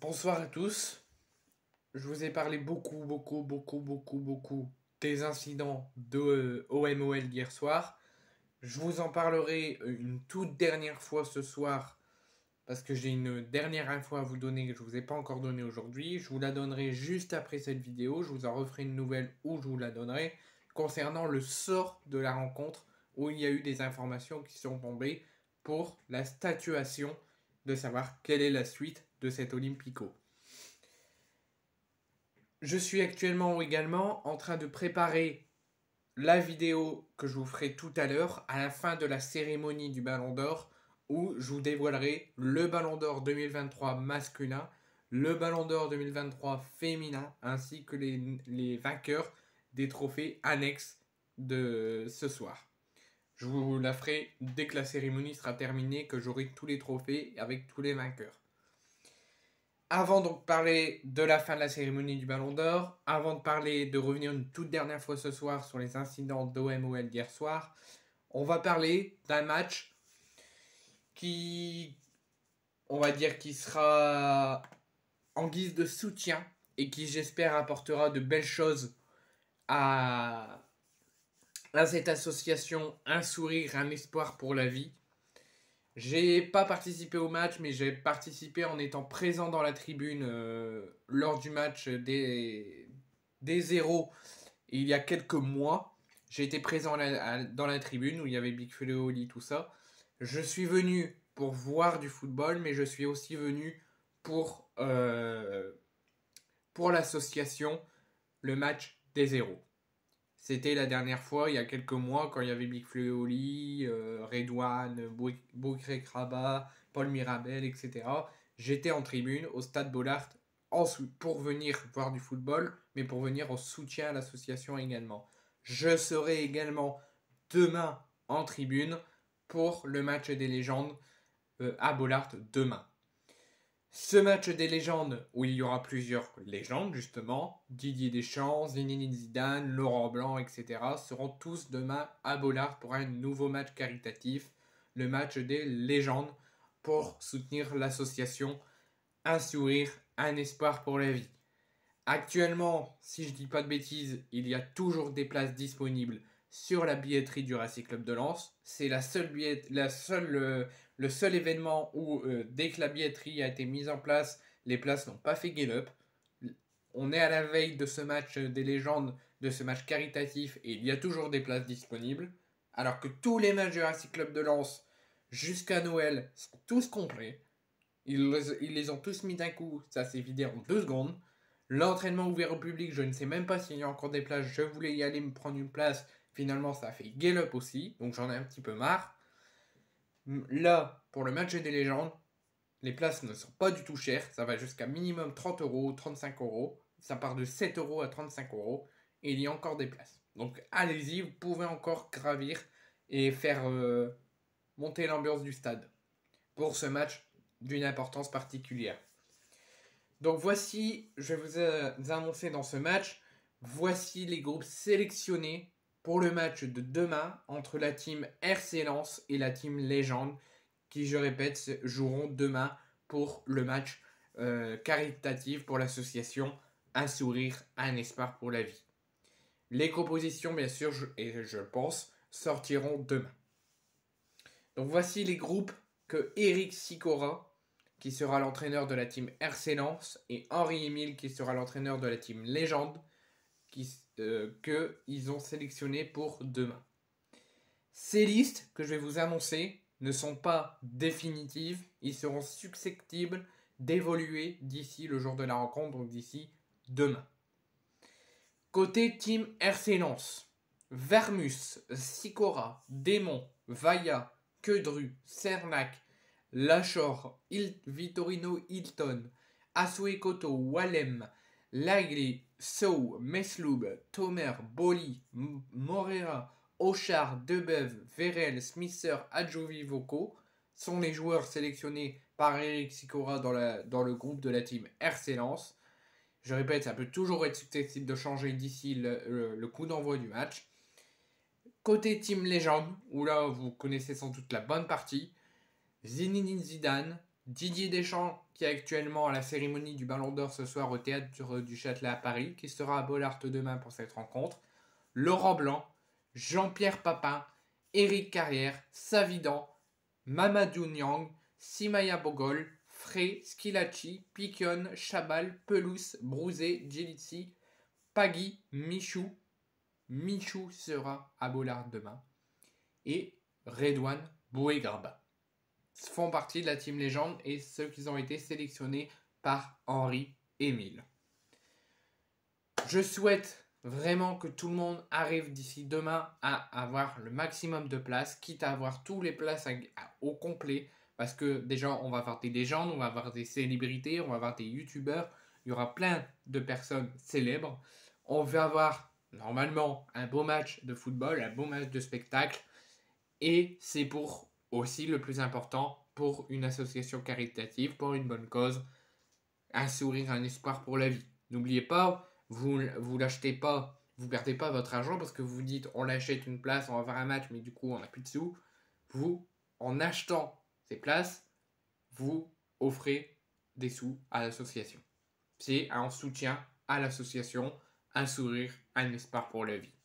Bonsoir à tous. Je vous ai parlé beaucoup, beaucoup, beaucoup, beaucoup, beaucoup des incidents de euh, OMOL hier soir. Je vous en parlerai une toute dernière fois ce soir parce que j'ai une dernière info à vous donner que je ne vous ai pas encore donnée aujourd'hui. Je vous la donnerai juste après cette vidéo. Je vous en referai une nouvelle où je vous la donnerai concernant le sort de la rencontre où il y a eu des informations qui sont tombées pour la statuation de savoir quelle est la suite de cet Olympico. Je suis actuellement également en train de préparer la vidéo que je vous ferai tout à l'heure à la fin de la cérémonie du Ballon d'Or où je vous dévoilerai le Ballon d'Or 2023 masculin, le Ballon d'Or 2023 féminin ainsi que les, les vainqueurs des trophées annexes de ce soir. Je vous la ferai dès que la cérémonie sera terminée, que j'aurai tous les trophées avec tous les vainqueurs. Avant donc de parler de la fin de la cérémonie du Ballon d'Or, avant de parler de revenir une toute dernière fois ce soir sur les incidents d'OMOL d'hier soir, on va parler d'un match qui, on va dire, qui sera en guise de soutien et qui, j'espère, apportera de belles choses à, à cette association Un sourire, un espoir pour la vie. J'ai pas participé au match, mais j'ai participé en étant présent dans la tribune euh, lors du match des, des zéros il y a quelques mois. J'ai été présent dans la tribune où il y avait Big Flo, Oli, tout ça. Je suis venu pour voir du football, mais je suis aussi venu pour, euh, pour l'association, le match des zéros. C'était la dernière fois, il y a quelques mois, quand il y avait Big Fleoli, Redouane, Boukrek Paul Mirabel, etc. J'étais en tribune au stade Bollard pour venir voir du football, mais pour venir en soutien à l'association également. Je serai également demain en tribune pour le match des légendes euh, à Bollard demain. Ce match des légendes, où il y aura plusieurs légendes justement, Didier Deschamps, Zinine Zidane, Laurent Blanc, etc., seront tous demain à Bollard pour un nouveau match caritatif, le match des légendes, pour soutenir l'association Un sourire, un espoir pour la vie. Actuellement, si je dis pas de bêtises, il y a toujours des places disponibles sur la billetterie du Racing Club de Lens. C'est la seule, billetterie... la seule euh, le seul événement où, euh, dès que la billetterie a été mise en place, les places n'ont pas fait gale up On est à la veille de ce match euh, des légendes, de ce match caritatif, et il y a toujours des places disponibles. Alors que tous les matchs Jurassic Club de Lens, jusqu'à Noël, sont tous complets. Ils, ils les ont tous mis d'un coup, ça s'est vidé en deux secondes. L'entraînement ouvert au public, je ne sais même pas s'il y a encore des places. Je voulais y aller me prendre une place. Finalement, ça a fait Up aussi, donc j'en ai un petit peu marre. Là, pour le match des légendes, les places ne sont pas du tout chères. Ça va jusqu'à minimum 30 euros, 35 euros. Ça part de 7 euros à 35 euros. Et il y a encore des places. Donc allez-y, vous pouvez encore gravir et faire euh, monter l'ambiance du stade pour ce match d'une importance particulière. Donc voici, je vais vous euh, annoncer dans ce match, voici les groupes sélectionnés pour le match de demain entre la team RC et la team Légende qui, je répète, joueront demain pour le match euh, caritatif pour l'association Un sourire, un espoir pour la vie. Les compositions, bien sûr, et je pense, sortiront demain. Donc voici les groupes que Eric Sicora, qui sera l'entraîneur de la team RC et Henri émile qui sera l'entraîneur de la team Légende, qu'ils euh, que ils ont sélectionné pour demain. Ces listes que je vais vous annoncer ne sont pas définitives, ils seront susceptibles d'évoluer d'ici le jour de la rencontre, donc d'ici demain. Côté team RC Vermus, Sikora, Démon, Vaya, Quedru, Cernac, Lachor, Il Vitorino Hilton, Asuekoto, Walem Lagli, Sow, Mesloub, Tomer, Boli, Morera, Ochar, Debeuve, Verel, Smither, Adjovi Voko sont les joueurs sélectionnés par Eric Sikora dans, le groupe de la team RC Je répète, ça peut toujours être susceptible de changer d'ici le, coup d'envoi du match. Côté team légende, où là vous connaissez sans doute la bonne partie, Zininin Zidane, Didier Deschamps, qui est actuellement à la cérémonie du Ballon d'Or ce soir au théâtre du Châtelet à Paris, qui sera à Bollard demain pour cette rencontre, Laurent Blanc, Jean-Pierre Papin, Éric Carrière, Savidan, Mamadou Nyang, Simaya Bogol, Frey, Skilachi, Pikion, Chabal, Pelous, Brouzé, jelitsi Pagui, Michou. Michou sera à Bollard demain. Et Redouane Bouégraba font partie de la team légende et ceux qui ont été sélectionnés par Henri Émile. Je souhaite vraiment que tout le monde arrive d'ici demain à avoir le maximum de places, quitte à avoir tous les places au complet, parce que déjà on va avoir des légendes, on va avoir des célébrités, on va avoir des youtubeurs, il y aura plein de personnes célèbres. On va avoir normalement un beau match de football, un beau match de spectacle, et c'est pour aussi le plus important pour une association caritative, pour une bonne cause, un sourire, un espoir pour la vie. N'oubliez pas, vous vous l'achetez pas, vous perdez pas votre argent parce que vous dites on achète une place, on va voir un match, mais du coup on n'a plus de sous. Vous, en achetant ces places, vous offrez des sous à l'association. C'est un soutien à l'association, un sourire, un espoir pour la vie.